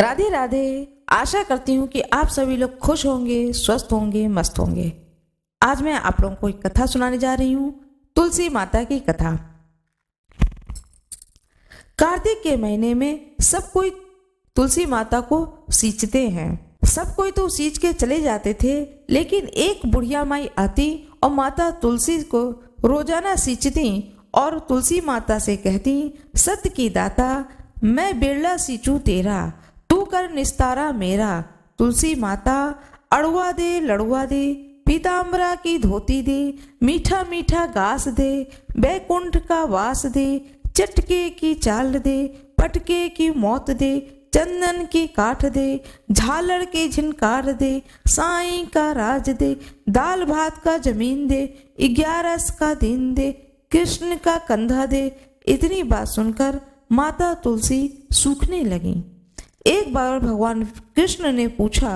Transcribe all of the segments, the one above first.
राधे राधे आशा करती हूँ कि आप सभी लोग खुश होंगे स्वस्थ होंगे मस्त होंगे आज मैं आप लोगों को एक कथा सुनाने जा रही हूँ तुलसी माता की कथा कार्तिक के महीने में सब कोई तुलसी माता को सींचते हैं सब कोई तो सींच के चले जाते थे लेकिन एक बुढ़िया माई आती और माता तुलसी को रोजाना सींचती और तुलसी माता से कहती सत्य की दाता मैं बिरला सींचू तेरा तू कर निस्तारा मेरा तुलसी माता अड़ुआ दे लड़ुआ दे पीताम्बरा की धोती दे मीठा मीठा घास दे बैकुंठ का वास दे चटके की चाल दे पटके की मौत दे चंदन की काठ दे झालर के झिनकार दे साई का राज दे दाल भात का जमीन दे ग्यारस का दिन दे कृष्ण का कंधा दे इतनी बात सुनकर माता तुलसी सूखने लगी एक बार भगवान कृष्ण ने पूछा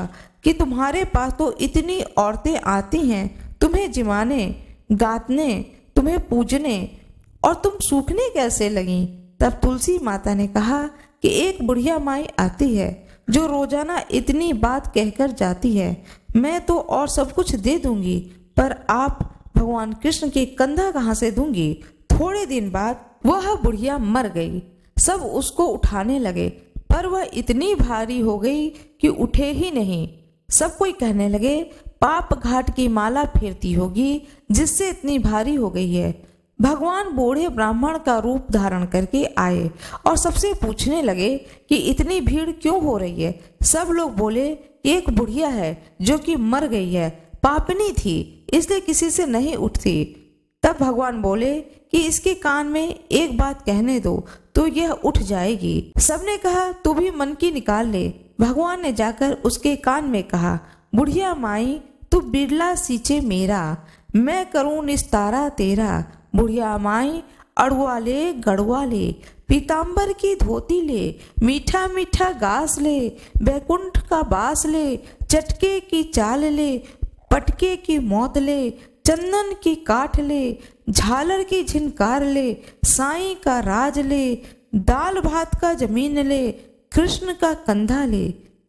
कि तुम्हारे पास तो इतनी औरतें आती हैं तुम्हें जिमाने गातने तुम्हें पूजने और तुम सूखने कैसे लगी तब तुलसी माता ने कहा कि एक बुढ़िया माई आती है जो रोजाना इतनी बात कहकर जाती है मैं तो और सब कुछ दे दूंगी पर आप भगवान कृष्ण के कंधा कहाँ से दूंगी थोड़े दिन बाद वह बुढ़िया मर गई सब उसको उठाने लगे पर वह इतनी भारी हो गई कि उठे ही नहीं सब कोई कहने लगे पाप घाट की माला फेरती होगी जिससे इतनी भारी हो गई है भगवान बूढ़े ब्राह्मण का रूप धारण करके आए और सबसे पूछने लगे कि इतनी भीड़ क्यों हो रही है सब लोग बोले एक बुढ़िया है जो कि मर गई है पापनी थी इसलिए किसी से नहीं उठती तब भगवान बोले कि इसके कान में एक बात कहने दो तो यह उठ जाएगी सबने कहा तू भी मन की निकाल ले भगवान ने जाकर उसके कान में कहा बुढ़िया माई तू बिरला सींचे मेरा मैं करूँ निस्तारा तेरा बुढ़िया माई अड़वा ले गड़वा ले पीताम्बर की धोती ले मीठा मीठा घास ले बैकुंठ का बास ले चटके की चाल ले पटके की मौत ले चंदन की काठ ले झालर की झिनकार ले साई का राज ले दाल भात का जमीन ले कृष्ण का कंधा ले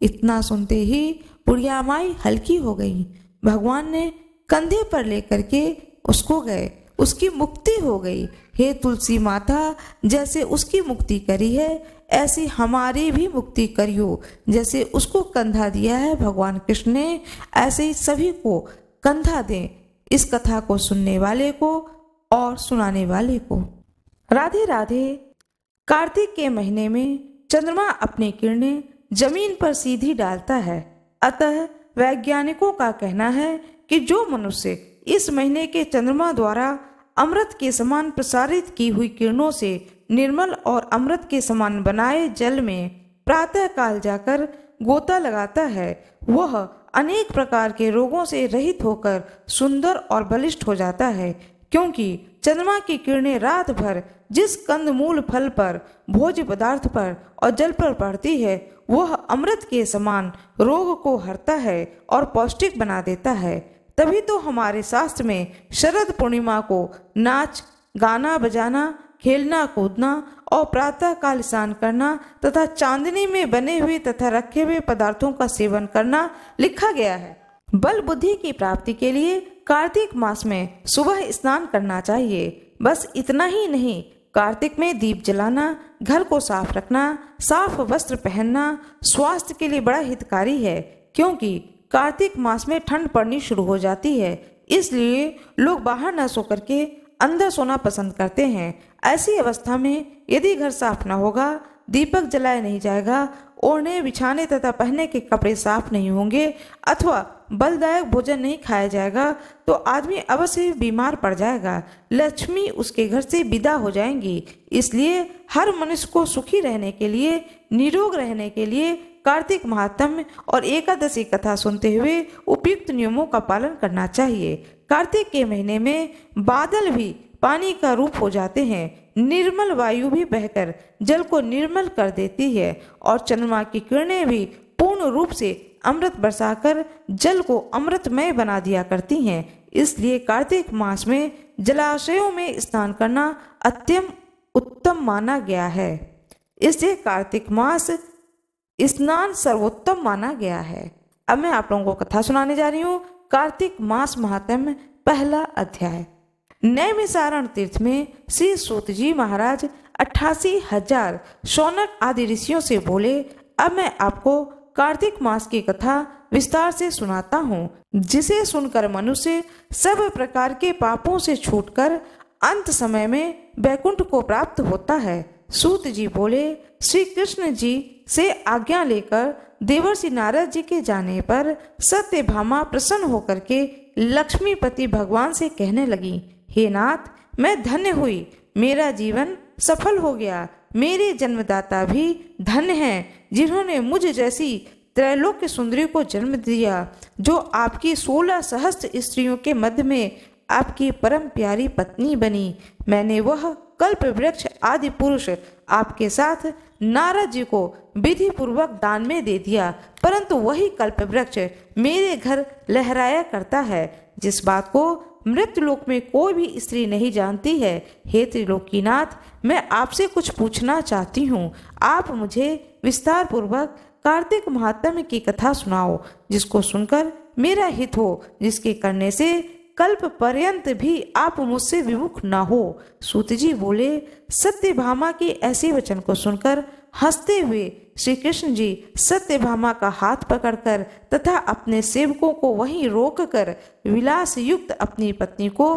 इतना सुनते ही बुढ़िया माई हल्की हो गई भगवान ने कंधे पर लेकर के उसको गए उसकी मुक्ति हो गई हे तुलसी माता जैसे उसकी मुक्ति करी है ऐसी हमारी भी मुक्ति करियो जैसे उसको कंधा दिया है भगवान कृष्ण ने ऐसे ही सभी को कंधा दें इस कथा को सुनने वाले को और सुनाने वाले को राधे राधे कार्तिक के महीने में चंद्रमा अपनी किरणें जमीन पर सीधी डालता है अतः वैज्ञानिकों का कहना है कि जो मनुष्य इस महीने के चंद्रमा द्वारा अमृत के समान प्रसारित की हुई किरणों से निर्मल और अमृत के समान बनाए जल में प्रातः काल जाकर गोता लगाता है वह अनेक प्रकार के रोगों से रहित होकर सुंदर और बलिष्ठ हो जाता है क्योंकि चंद्रमा की किरणें रात भर जिस कंदमूल फल पर भोज्य पदार्थ पर और जल पर पड़ती है वह अमृत के समान रोग को हरता है और पौष्टिक बना देता है तभी तो हमारे शास्त्र में शरद पूर्णिमा को नाच गाना बजाना खेलना कूदना और प्रातः काल स्नान करना तथा चांदनी में बने हुए तथा रखे हुए पदार्थों का सेवन करना लिखा गया है बल बुद्धि की प्राप्ति के लिए कार्तिक मास में सुबह स्नान करना चाहिए बस इतना ही नहीं कार्तिक में दीप जलाना घर को साफ रखना साफ वस्त्र पहनना स्वास्थ्य के लिए बड़ा हितकारी है क्योंकि कार्तिक मास में ठंड पड़नी शुरू हो जाती है इसलिए लोग बाहर न सो करके अंदर सोना पसंद करते हैं ऐसी अवस्था में यदि घर साफ न होगा दीपक जलाया नहीं जाएगा ओढ़ने बिछाने तथा पहनने के कपड़े साफ नहीं होंगे अथवा बलदायक भोजन नहीं खाया जाएगा तो आदमी अवश्य बीमार पड़ जाएगा लक्ष्मी उसके घर से विदा हो जाएंगी इसलिए हर मनुष्य को सुखी रहने के लिए निरोग रहने के लिए कार्तिक महात्म और एकादशी कथा सुनते हुए उपयुक्त नियमों का पालन करना चाहिए कार्तिक के महीने में बादल भी पानी का रूप हो जाते हैं निर्मल वायु भी बहकर जल को निर्मल कर देती है और चंद्रमा की किरणें भी पूर्ण रूप से अमृत बरसाकर जल को अमृतमय बना दिया करती हैं इसलिए कार्तिक मास में जलाशयों में स्नान करना अत्यंत उत्तम माना गया है इसलिए कार्तिक मास स्नान सर्वोत्तम माना गया है अब मैं आप लोगों को कथा सुनाने जा रही हूँ कार्तिक मास महात्म पहला अध्याय नैमिसारण तीर्थ में श्री सूत जी महाराज अट्ठासी हजार सोनक आदि ऋषियों से बोले अब मैं आपको कार्तिक मास की कथा विस्तार से सुनाता हूँ जिसे सुनकर मनुष्य सब प्रकार के पापों से छूटकर अंत समय में बैकुंठ को प्राप्त होता है सूत जी बोले श्री कृष्ण जी से आज्ञा लेकर देवर्षि नारद जी के जाने पर सत्य भामा प्रसन्न होकर के लक्ष्मीपति भगवान से कहने लगी हे नाथ मैं धन्य हुई मेरा जीवन सफल हो गया मेरे जन्मदाता भी धन हैं जिन्होंने मुझ जैसी त्रैलोक सुंदरी को जन्म दिया जो आपकी सोलह सहस्त्र स्त्रियों के मध्य में आपकी परम प्यारी पत्नी बनी मैंने वह कल्प वृक्ष आदि पुरुष आपके साथ नारद जी को विधि पूर्वक दान में दे दिया परंतु वही कल्प वृक्ष मेरे घर लहराया करता है जिस बात को मृत लोक में कोई भी स्त्री नहीं जानती है हे त्रिलोकीनाथ मैं आपसे कुछ पूछना चाहती हूँ आप मुझे विस्तार पूर्वक कार्तिक महात्म्य की कथा सुनाओ जिसको सुनकर मेरा हित हो जिसके करने से कल्प पर्यंत भी आप मुझसे विमुख ना हो सूत जी बोले सत्य भामा के ऐसे वचन को सुनकर हंसते हुए श्री कृष्ण जी सत्यभामा का हाथ पकड़कर तथा अपने सेवकों को वहीं रोककर विलास युक्त अपनी पत्नी को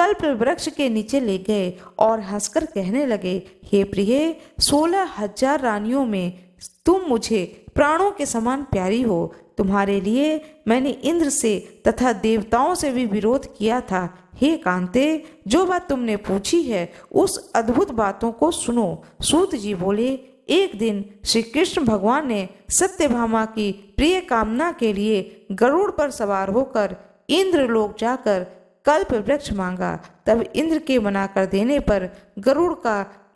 कल्प वृक्ष के नीचे ले गए और हंसकर कहने लगे हे प्रिय सोलह हजार रानियों में तुम मुझे प्राणों के समान प्यारी हो तुम्हारे लिए मैंने इंद्र से तथा देवताओं से भी विरोध किया था हे कांते जो बात तुमने पूछी है उस अद्भुत बातों को सुनो सूत जी बोले एक दिन श्री कृष्ण भगवान ने सत्यभामा की प्रिय कामना के लिए गरुड़ पर सवार होकर इंद्रलोक जाकर कल्प वृक्ष मांगा तब इंद्र के मना कर देने पर गरुड़ का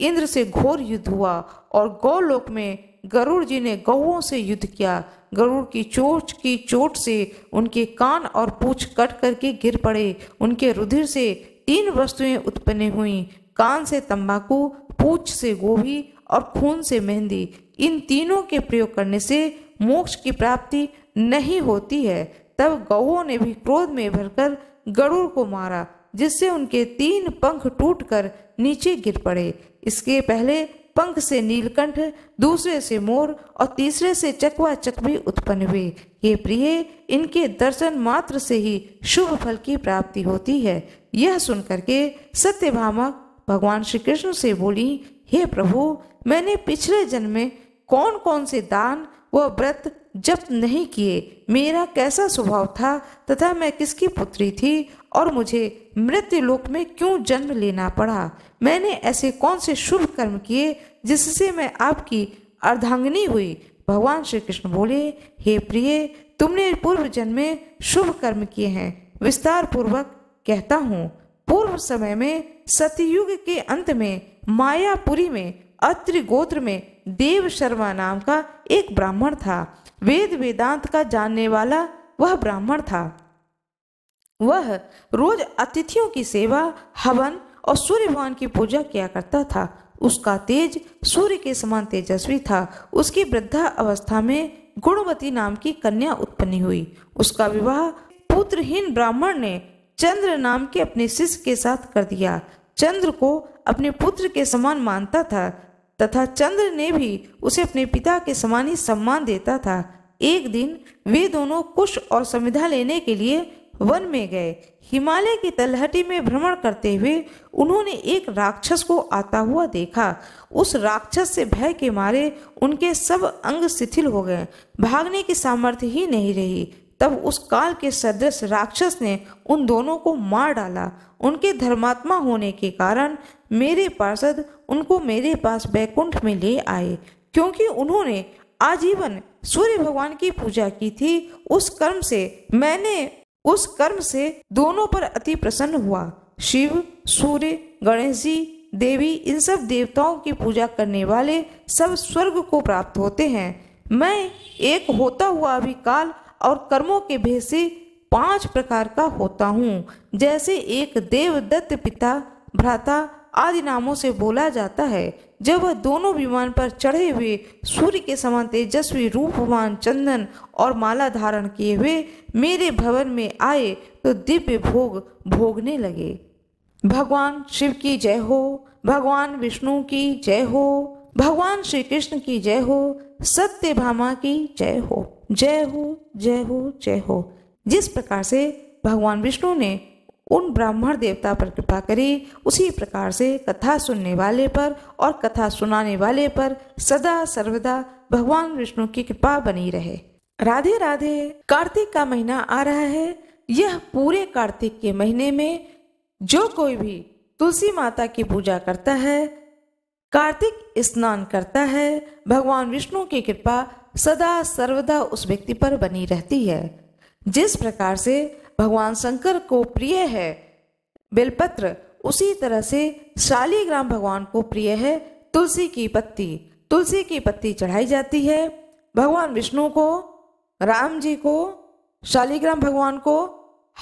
इंद्र से घोर युद्ध हुआ और गौलोक में गरुड़ जी ने गौओं से युद्ध किया गरुड़ की चोट की चोट से उनके कान और पूछ कट करके गिर पड़े उनके रुधिर से तीन वस्तुएं उत्पन्न हुईं कान से तंबाकू पूछ से गोभी और खून से मेहंदी इन तीनों के प्रयोग करने से मोक्ष की प्राप्ति नहीं होती है तब गऊ ने भी क्रोध में भरकर गरुड़ को मारा जिससे उनके तीन पंख टूटकर नीचे गिर पड़े इसके पहले पंख से नीलकंठ दूसरे से मोर और तीसरे से चकवा भी उत्पन्न हुए ये प्रिय इनके दर्शन मात्र से ही शुभ फल की प्राप्ति होती है यह सुनकर के सत्यभामा भगवान श्री कृष्ण से बोली हे प्रभु मैंने पिछले जन्म में कौन कौन से दान व व्रत जप नहीं किए मेरा कैसा स्वभाव था तथा मैं किसकी पुत्री थी और मुझे मृत्यु लोक में क्यों जन्म लेना पड़ा मैंने ऐसे कौन से शुभ कर्म किए जिससे मैं आपकी अर्धांगनी हुई भगवान श्री कृष्ण बोले हे प्रिय तुमने पूर्व जन्म में शुभ कर्म किए हैं विस्तार पूर्वक कहता हूँ पूर्व समय में सतयुग के अंत में मायापुरी में अत्रि गोत्र में देव शर्मा नाम का एक ब्राह्मण था वेद वेदांत का जानने वाला वह ब्राह्मण था वह रोज अतिथियों की सेवा हवन और सूर्य भगवान की पूजा किया करता था उसका तेज सूर्य के समान तेजस्वी था उसकी वृद्धा अवस्था में गुणवती नाम की कन्या उत्पन्न हुई उसका विवाह पुत्रहीन ब्राह्मण ने चंद्र नाम के अपने शिष्य के साथ कर दिया चंद्र को अपने पुत्र के समान मानता था तथा चंद्र ने भी उसे अपने पिता के समान ही सम्मान देता था एक दिन वे दोनों कुश और संविधा लेने के लिए वन में गए हिमालय की तलहटी में भ्रमण करते हुए उन्होंने एक राक्षस को आता हुआ देखा उस राक्षस से भय के मारे उनके सब अंग शिथिल हो गए भागने की सामर्थ्य ही नहीं रही तब उस काल के सदृश राक्षस ने उन दोनों को मार डाला उनके धर्मात्मा होने के कारण मेरे पार्षद उनको मेरे पास बैकुंठ में ले आए क्योंकि उन्होंने आजीवन सूर्य भगवान की पूजा की थी उस कर्म से मैंने उस कर्म से दोनों पर अति प्रसन्न हुआ शिव सूर्य गणेश जी देवी इन सब देवताओं की पूजा करने वाले सब स्वर्ग को प्राप्त होते हैं मैं एक होता हुआ अभी काल और कर्मों के भेद से पांच प्रकार का होता हूँ जैसे एक देवदत्त पिता भ्राता आदि नामों से बोला जाता है जब वह दोनों विमान पर चढ़े हुए सूर्य के समान तेजस्वी रूपवान चंदन और माला धारण किए हुए मेरे भवन में आए तो दिव्य भोग भोगने लगे भगवान शिव की जय हो भगवान विष्णु की जय हो भगवान श्री कृष्ण की जय हो सत्य भामा की जय हो जय हो जय हो जय हो जिस प्रकार से भगवान विष्णु ने उन ब्राह्मण देवता पर कृपा करी उसी प्रकार से कथा सुनने वाले पर और कथा सुनाने वाले पर सदा सर्वदा भगवान विष्णु की कृपा बनी रहे राधे राधे कार्तिक का महीना आ रहा है यह पूरे कार्तिक के महीने में जो कोई भी तुलसी माता की पूजा करता है कार्तिक स्नान करता है भगवान विष्णु की कृपा सदा सर्वदा उस व्यक्ति पर बनी रहती है जिस प्रकार से भगवान शंकर को प्रिय है बेलपत्र उसी तरह से शालीग्राम भगवान को प्रिय है तुलसी की पत्ती तुलसी की पत्ती चढ़ाई जाती है भगवान विष्णु को राम जी को शालीग्राम भगवान को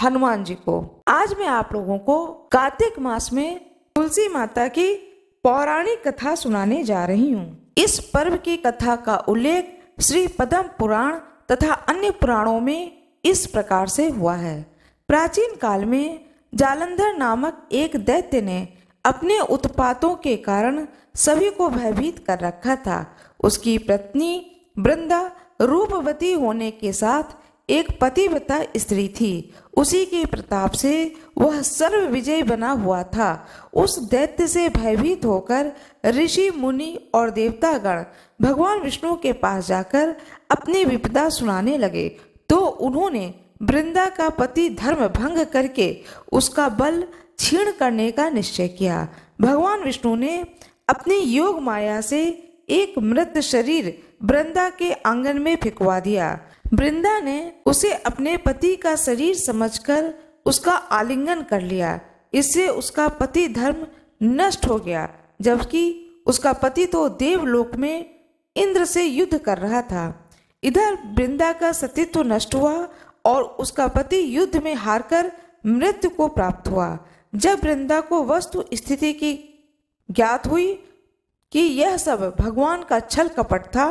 हनुमान जी को आज मैं आप लोगों को कार्तिक मास में तुलसी माता की पौराणिक कथा सुनाने जा रही हूँ इस पर्व की कथा का उल्लेख श्री पद्म पुराण तथा अन्य पुराणों में इस प्रकार से हुआ है प्राचीन काल में जालंधर नामक एक दैत्य ने अपने उत्पातों के कारण सभी को भयभीत कर रखा था उसकी पत्नी वृंदा रूपवती होने के साथ एक पतिव्रता स्त्री थी उसी के प्रताप से वह सर्व विजय बना हुआ था उस दैत्य से भयभीत होकर ऋषि मुनि और देवतागण भगवान विष्णु के पास जाकर अपनी विपदा सुनाने लगे तो उन्होंने वृंदा का पति धर्म भंग करके उसका बल छीण करने का निश्चय किया भगवान विष्णु ने अपनी योग माया से एक मृत शरीर वृंदा के आंगन में फिकवा दिया वृंदा ने उसे अपने पति का शरीर समझकर उसका आलिंगन कर लिया इससे उसका पति धर्म नष्ट हो गया जबकि उसका पति तो देवलोक में इंद्र से युद्ध कर रहा था इधर वृंदा का सतीत्व नष्ट हुआ और उसका पति युद्ध में हारकर मृत्यु को प्राप्त हुआ जब वृंदा को वस्तु स्थिति की ज्ञात हुई कि यह सब भगवान का छल कपट था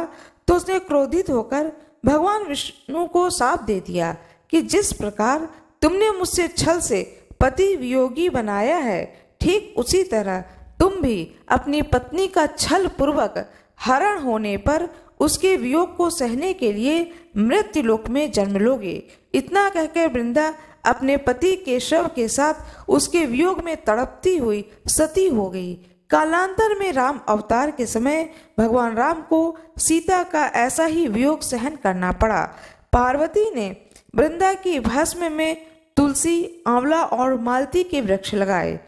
तो उसने क्रोधित होकर भगवान विष्णु को साप दे दिया कि जिस प्रकार तुमने मुझसे छल से पति वियोगी बनाया है ठीक उसी तरह तुम भी अपनी पत्नी का छल पूर्वक हरण होने पर उसके वियोग को सहने के लिए मृत्यु लोक में जन्म लोगे इतना कहकर वृंदा अपने पति के शव के साथ उसके वियोग में तड़पती हुई सती हो गई कालांतर में राम अवतार के समय भगवान राम को सीता का ऐसा ही वियोग सहन करना पड़ा पार्वती ने वृंदा की भस्म में तुलसी आंवला और मालती के वृक्ष लगाए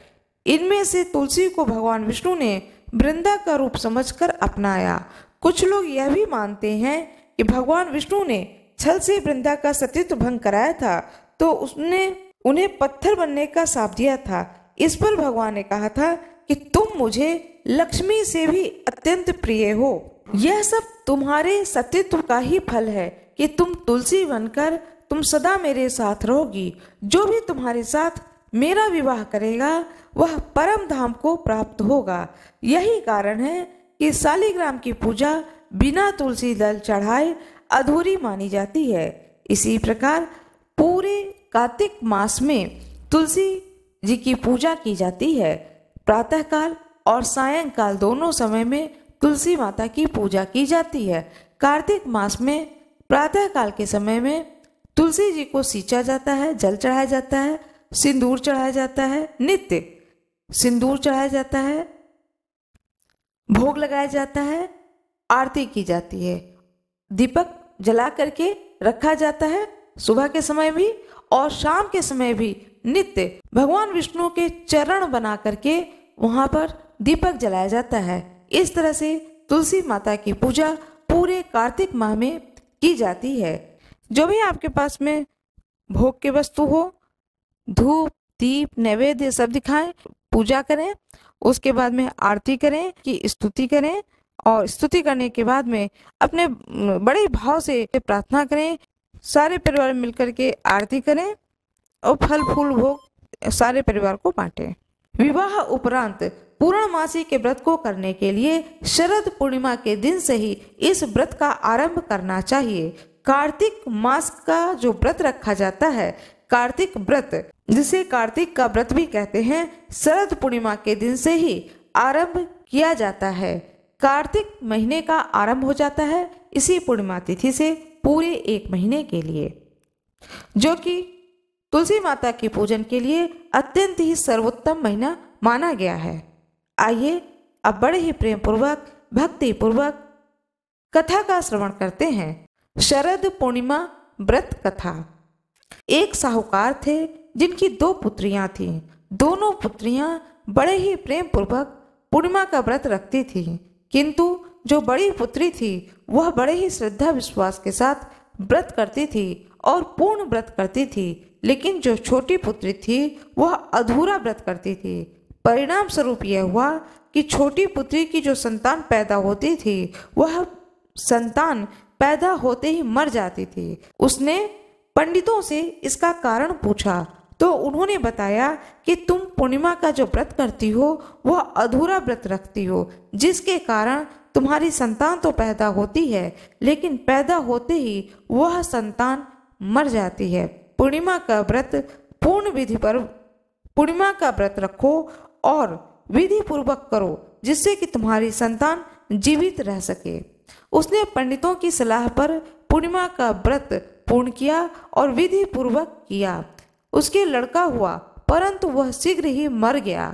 इनमें से तुलसी को भगवान विष्णु ने वृंदा का रूप समझकर अपनाया कुछ लोग यह भी मानते हैं कि भगवान विष्णु ने छल से वृंदा का सतीत्व भंग कराया था तो उसने उन्हें पत्थर बनने का साप दिया था इस पर भगवान ने कहा था कि तुम मुझे लक्ष्मी से भी अत्यंत प्रिय हो यह सब तुम्हारे सतीत्व का ही फल है कि तुम तुलसी बनकर तुम सदा मेरे साथ रहोगी जो भी तुम्हारे साथ मेरा विवाह करेगा वह परम धाम को प्राप्त होगा यही कारण है कि शालीग्राम की पूजा बिना तुलसी दल चढ़ाए अधूरी मानी जाती है इसी प्रकार पूरे कार्तिक मास में तुलसी जी की पूजा की जाती है प्रातःकाल और सायंकाल दोनों समय में तुलसी माता की पूजा की जाती है कार्तिक मास में प्रातःकाल के समय में तुलसी जी को सींचा जाता है जल चढ़ाया जाता है सिंदूर चढ़ाया जाता है नित्य सिंदूर चढ़ाया जाता है भोग लगाया जाता है आरती की जाती है दीपक जला करके रखा जाता है सुबह के समय भी और शाम के समय भी नित्य भगवान विष्णु के चरण बना करके वहाँ पर दीपक जलाया जाता है इस तरह से तुलसी माता की पूजा पूरे कार्तिक माह में की जाती है जो भी आपके पास में भोग की वस्तु हो धूप दीप नैवेद्य सब दिखाएं पूजा करें उसके बाद में आरती करें कि स्तुति करें और स्तुति करने के बाद में अपने बड़े भाव से प्रार्थना करें सारे परिवार मिलकर के आरती करें और फल फूल भोग सारे परिवार को बांटे विवाह उपरांत पूर्णमासी के व्रत को करने के लिए शरद पूर्णिमा के दिन से ही इस व्रत का आरंभ करना चाहिए कार्तिक मास का जो व्रत रखा जाता है कार्तिक व्रत जिसे कार्तिक का व्रत भी कहते हैं शरद पूर्णिमा के दिन से ही आरंभ किया जाता है कार्तिक महीने का आरंभ हो जाता है इसी पूर्णिमा तिथि से पूरे एक महीने के लिए जो कि तुलसी माता के पूजन के लिए अत्यंत ही सर्वोत्तम महीना माना गया है आइए अब बड़े ही प्रेम पूर्वक भक्ति पूर्वक कथा का श्रवण करते हैं शरद पूर्णिमा व्रत कथा एक साहूकार थे जिनकी दो पुत्रियां थीं दोनों पुत्रियां बड़े ही प्रेम पूर्वक पूर्णिमा का व्रत रखती थीं किंतु जो बड़ी पुत्री थी वह बड़े ही श्रद्धा विश्वास के साथ व्रत करती थी और पूर्ण व्रत करती थी लेकिन जो छोटी पुत्री थी वह अधूरा व्रत करती थी परिणाम स्वरूप यह हुआ कि छोटी पुत्री की जो संतान पैदा होती थी वह संतान पैदा होते ही मर जाती थी उसने पंडितों से इसका कारण पूछा तो उन्होंने बताया कि तुम पूर्णिमा का जो व्रत करती हो वह अधूरा व्रत रखती हो जिसके कारण तुम्हारी संतान तो पैदा होती है लेकिन पैदा होते ही वह संतान मर जाती है पूर्णिमा का व्रत पूर्ण विधि पर पूर्णिमा का व्रत रखो और विधि पूर्वक करो जिससे कि तुम्हारी संतान जीवित रह सके उसने पंडितों की सलाह पर पूर्णिमा का व्रत पूर्ण किया और विधि पूर्वक किया उसके लड़का हुआ परंतु वह शीघ्र ही मर गया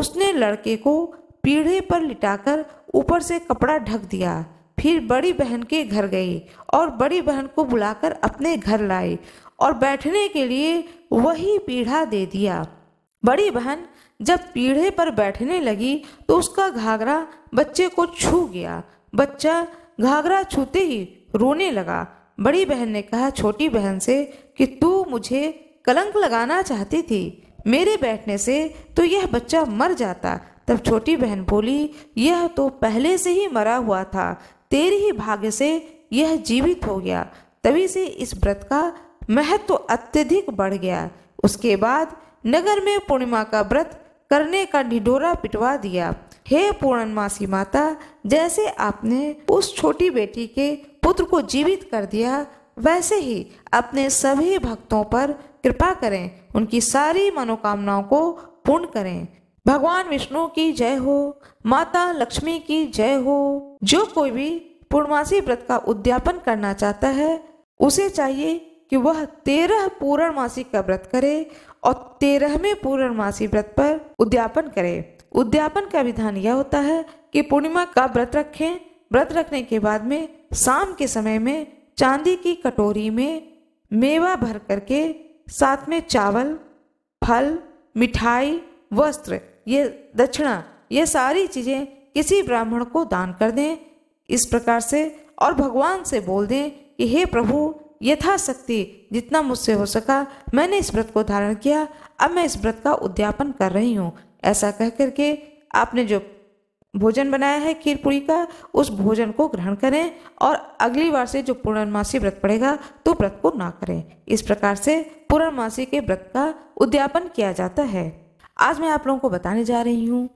उसने लड़के को पीढ़े पर लिटाकर ऊपर से कपड़ा ढक दिया फिर बड़ी बहन के घर गई और बड़ी बहन को बुलाकर अपने घर लाई और बैठने के लिए वही पीढ़ा दे दिया बड़ी बहन जब पीढ़े पर बैठने लगी तो उसका घाघरा बच्चे को छू गया बच्चा घाघरा छूते ही रोने लगा बड़ी बहन ने कहा छोटी बहन से कि तू मुझे कलंक लगाना चाहती थी मेरे बैठने से तो यह बच्चा मर जाता तब छोटी बहन बोली यह तो पहले से ही मरा हुआ था तेरे ही भाग्य से यह जीवित हो गया तभी से इस व्रत का महत्व अत्यधिक बढ़ गया उसके बाद नगर में पूर्णिमा का व्रत करने का ढिढोरा पिटवा दिया हे पूर्णमासी माता जैसे आपने उस छोटी बेटी के पुत्र को जीवित कर दिया वैसे ही अपने सभी भक्तों पर कृपा करें उनकी सारी मनोकामनाओं को पूर्ण करें भगवान विष्णु की जय हो माता लक्ष्मी की जय हो जो कोई भी पूर्णमासी व्रत का उद्यापन करना चाहता है उसे चाहिए कि वह तेरह पूर्णमासी का व्रत करे और तेरहवें पूर्णमासी व्रत पर उद्यापन करे उद्यापन का विधान यह होता है कि पूर्णिमा का व्रत रखें व्रत रखने के बाद में शाम के समय में चांदी की कटोरी में मेवा भर करके साथ में चावल फल मिठाई वस्त्र ये दक्षिणा ये सारी चीज़ें किसी ब्राह्मण को दान कर दें इस प्रकार से और भगवान से बोल दें कि हे प्रभु यथाशक्ति जितना मुझसे हो सका मैंने इस व्रत को धारण किया अब मैं इस व्रत का उद्यापन कर रही हूँ ऐसा कह करके आपने जो भोजन बनाया है खीर पूरी का उस भोजन को ग्रहण करें और अगली बार से जो पूर्णमासी व्रत पड़ेगा तो व्रत को ना करें इस प्रकार से पूर्णमासी के व्रत का उद्यापन किया जाता है आज मैं आप लोगों को बताने जा रही हूँ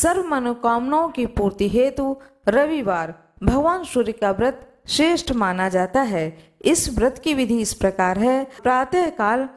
सर्व मनोकामनाओं की पूर्ति हेतु रविवार भगवान सूर्य का व्रत श्रेष्ठ माना जाता है इस व्रत की विधि इस प्रकार है प्रातः काल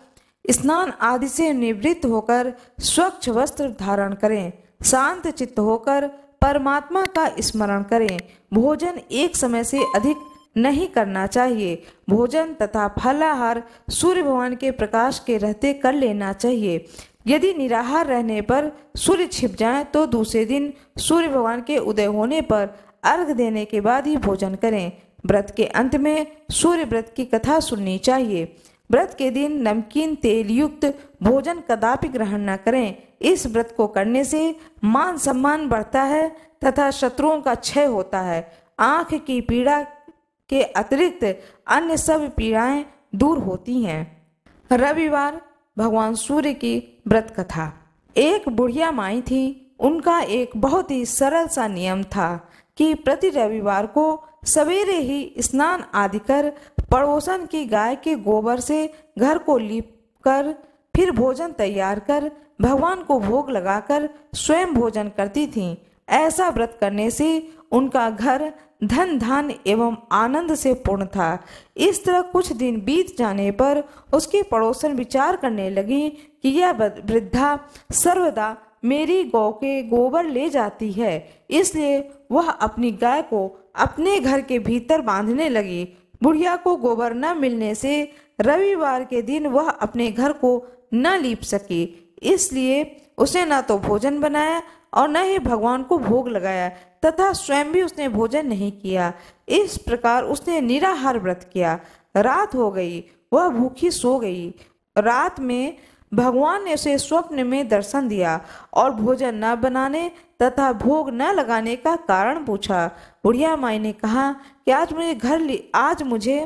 स्नान आदि से निवृत्त होकर स्वच्छ वस्त्र धारण करें शांत चित्त होकर परमात्मा का स्मरण करें भोजन एक समय से अधिक नहीं करना चाहिए भोजन तथा फलाहार सूर्य भगवान के प्रकाश के रहते कर लेना चाहिए यदि निराहार रहने पर सूर्य छिप जाए तो दूसरे दिन सूर्य भगवान के उदय होने पर अर्घ देने के बाद ही भोजन करें व्रत के अंत में सूर्य व्रत की कथा सुननी चाहिए व्रत के दिन नमकीन तेल युक्त भोजन कदापि ग्रहण न करें इस व्रत को करने से मान सम्मान बढ़ता है तथा शत्रुओं का क्षय होता है आँख की पीड़ा के अतिरिक्त अन्य सब पीड़ाएं दूर होती हैं रविवार भगवान सूर्य की व्रत कथा एक बुढ़िया माई थी उनका एक बहुत ही सरल सा नियम था कि प्रति रविवार को सवेरे ही स्नान आदि कर पड़ोसन की गाय के गोबर से घर को लीप कर फिर भोजन तैयार कर भगवान को भोग लगाकर स्वयं भोजन करती थी ऐसा व्रत करने से उनका घर धन धान एवं आनंद से पूर्ण था इस तरह कुछ दिन बीत जाने पर उसके पड़ोसन विचार करने लगी कि यह वृद्धा सर्वदा मेरी गौ के गोबर ले जाती है इसलिए वह अपनी गाय को अपने घर के भीतर बांधने लगी बुढ़िया को गोबर न मिलने से रविवार के दिन वह अपने घर को न लीप सकी इसलिए उसे न तो भोजन बनाया और न ही भगवान को भोग लगाया तथा स्वयं भी उसने भोजन नहीं किया इस प्रकार उसने निराहार व्रत किया रात हो गई वह भूखी सो गई रात में भगवान ने उसे स्वप्न में दर्शन दिया और भोजन न बनाने तथा भोग न लगाने का कारण पूछा बुढ़िया माई ने कहा कि आज मुझे घर आज मुझे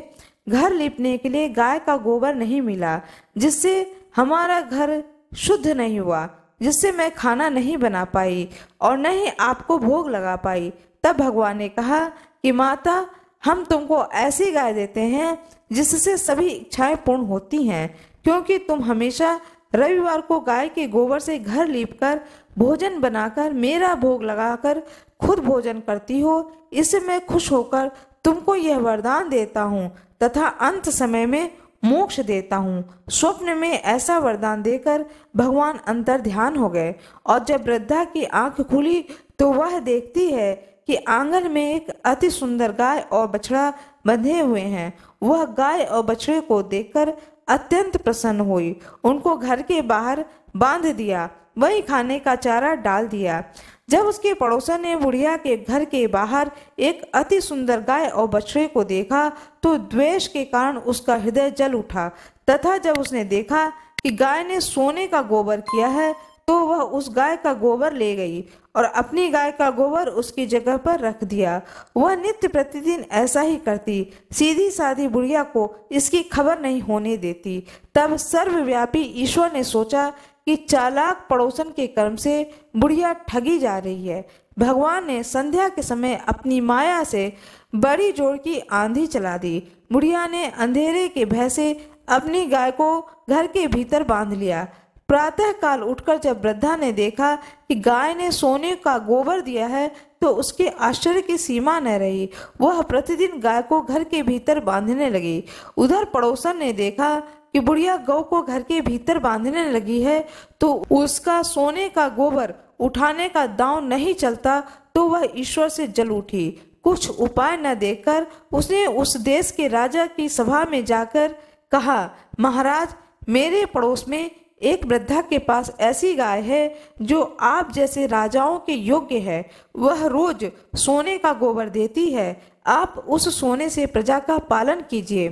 घर लिपने के लिए गाय का गोबर नहीं मिला जिससे हमारा घर शुद्ध नहीं हुआ जिससे मैं खाना नहीं बना पाई और न ही आपको भोग लगा पाई तब भगवान ने कहा कि माता हम तुमको ऐसी गाय देते हैं जिससे सभी इच्छाएं पूर्ण होती हैं क्योंकि तुम हमेशा रविवार को गाय के गोबर से घर लीपकर भोजन बनाकर मेरा भोग लगाकर खुद भोजन करती हो इससे मैं खुश होकर तुमको यह वरदान देता हूँ तथा अंत समय में मोक्ष देता हूँ स्वप्न में ऐसा वरदान देकर भगवान अंतर ध्यान हो गए और जब वृद्धा की आंख खुली तो वह देखती है कि आंगन में एक अति सुंदर गाय और बछड़ा बंधे हुए हैं वह गाय और बछड़े को देखकर अत्यंत प्रसन्न हुई उनको घर के बाहर बांध दिया वही खाने का चारा डाल दिया जब उसके पड़ोसन ने बुढ़िया के घर के बाहर एक अति सुंदर गाय और बछड़े को देखा तो द्वेष के कारण उसका हृदय जल उठा तथा जब उसने देखा कि गाय ने सोने का गोबर किया है तो वह उस गाय का गोबर ले गई और अपनी गाय का गोबर उसकी जगह पर रख दिया वह नित्य प्रतिदिन ऐसा ही करती सीधी साधी बुढ़िया को इसकी खबर नहीं होने देती तब सर्वव्यापी ईश्वर ने सोचा कि चालाक पड़ोसन के कर्म से बुढ़िया ठगी जा रही है भगवान ने संध्या के समय अपनी माया से बड़ी जोर की आंधी चला दी बुढ़िया ने अंधेरे के भय से अपनी गाय को घर के भीतर बांध लिया प्रातःकाल उठकर जब वृद्धा ने देखा कि गाय ने सोने का गोबर दिया है तो उसके आश्चर्य की सीमा न रही वह प्रतिदिन गाय को घर के भीतर बांधने लगी उधर पड़ोसन ने देखा कि बुढ़िया गौ को घर के भीतर बांधने लगी है तो उसका सोने का गोबर उठाने का दांव नहीं चलता तो वह ईश्वर से जल उठी कुछ उपाय न देकर उसने उस देश के राजा की सभा में जाकर कहा महाराज मेरे पड़ोस में एक वृद्धा के पास ऐसी गाय है जो आप जैसे राजाओं के योग्य है वह रोज सोने का गोबर देती है आप उस सोने से प्रजा का पालन कीजिए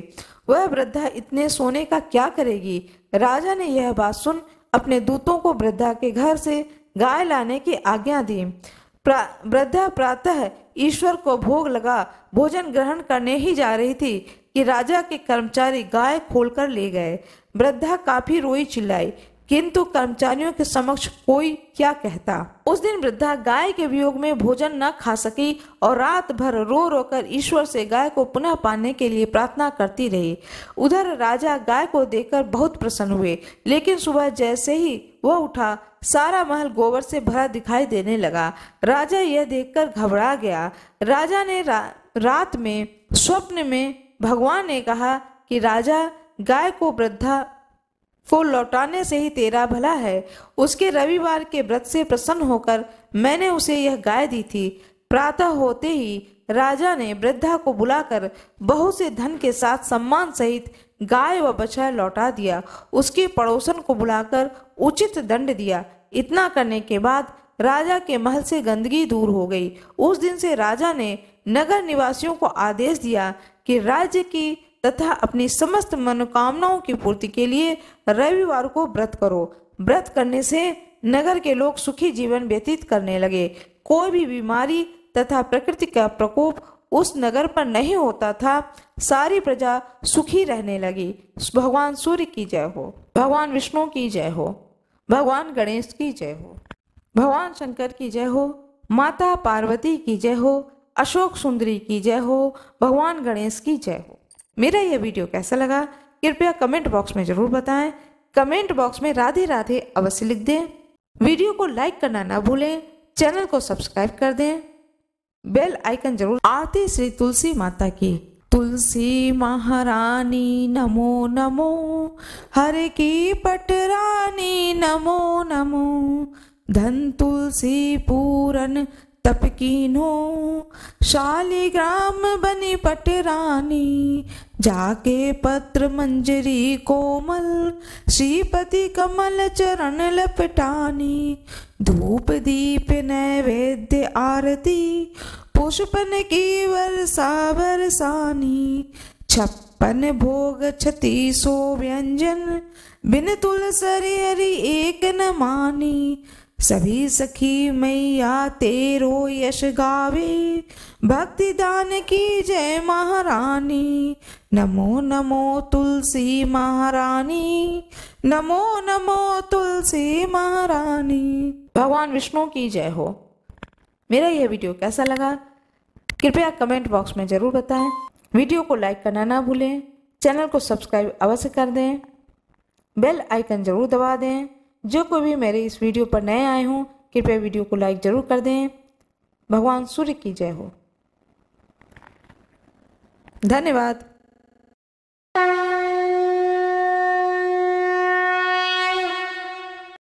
वह वृद्धा इतने सोने का क्या करेगी राजा ने यह बात सुन अपने दूतों को वृद्धा के घर से गाय लाने की आज्ञा दी वृद्धा प्रा, प्रातः ईश्वर को भोग लगा भोजन ग्रहण करने ही जा रही थी कि राजा के कर्मचारी गाय खोलकर ले गए वृद्धा काफी रोई चिल्लाई किंतु कर्मचारियों के समक्ष कोई क्या कहता उस दिन वृद्धा गाय के वियोग में भोजन न खा सकी और रात भर रो रोकर ईश्वर से गाय को पुनः पाने के लिए प्रार्थना करती रही उधर राजा गाय को देखकर बहुत प्रसन्न हुए लेकिन सुबह जैसे ही वह उठा सारा महल गोबर से भरा दिखाई देने लगा राजा यह देखकर घबरा गया राजा ने रा, रात में स्वप्न में भगवान ने कहा कि राजा गाय को वृद्धा को लौटाने से ही तेरा भला है उसके रविवार के व्रत से प्रसन्न होकर मैंने उसे यह गाय दी थी प्रातः होते ही राजा ने वृद्धा को बुलाकर बहुत से धन के साथ सम्मान सहित गाय व बछड़ा लौटा दिया उसके पड़ोसन को बुलाकर उचित दंड दिया इतना करने के बाद राजा के महल से गंदगी दूर हो गई उस दिन से राजा ने नगर निवासियों को आदेश दिया कि राज्य की तथा अपनी समस्त मनोकामनाओं की पूर्ति के लिए रविवार को व्रत करो व्रत करने से नगर के लोग सुखी जीवन व्यतीत करने लगे कोई भी बीमारी तथा प्रकृति का प्रकोप उस नगर पर नहीं होता था सारी प्रजा सुखी रहने लगी भगवान सूर्य की जय हो भगवान विष्णु की जय हो भगवान गणेश की जय हो भगवान शंकर की जय हो माता पार्वती की जय हो अशोक सुंदरी की जय हो भगवान गणेश की जय हो मेरा यह वीडियो कैसा लगा कृपया कमेंट बॉक्स में ज़रूर बताएं कमेंट बॉक्स में राधे राधे अवश्य लिख दें वीडियो को लाइक करना ना भूलें चैनल को सब्सक्राइब कर दें बेल आइकन जरूर आरती श्री तुलसी माता की तुलसी महारानी नमो नमो हर की पटरानी नमो नमो धन तुलसी पूरन तपकीनो शालिग्राम बनी पटरानी जाके पत्र मंजरी कोमल श्रीपति कमल चरण लपटानी धूप दीप नैवेद्य आरती पुष्पन की वर्षा बरसानी छप्पन भोग छतीसो व्यंजन बिन तुलसरी हरि एक न मानी सभी सखी मैया तेरो यश गावे भक्ति दान की जय महारानी नमो नमो तुलसी महारानी नमो नमो तुलसी महारानी भगवान विष्णु की जय हो मेरा यह वीडियो कैसा लगा कृपया कमेंट बॉक्स में ज़रूर बताएं वीडियो को लाइक करना ना भूलें चैनल को सब्सक्राइब अवश्य कर दें बेल आइकन ज़रूर दबा दें जो कोई भी मेरे इस वीडियो पर नए आए हों कृपया वीडियो को लाइक ज़रूर कर दें भगवान सूर्य की जय हो धन्यवाद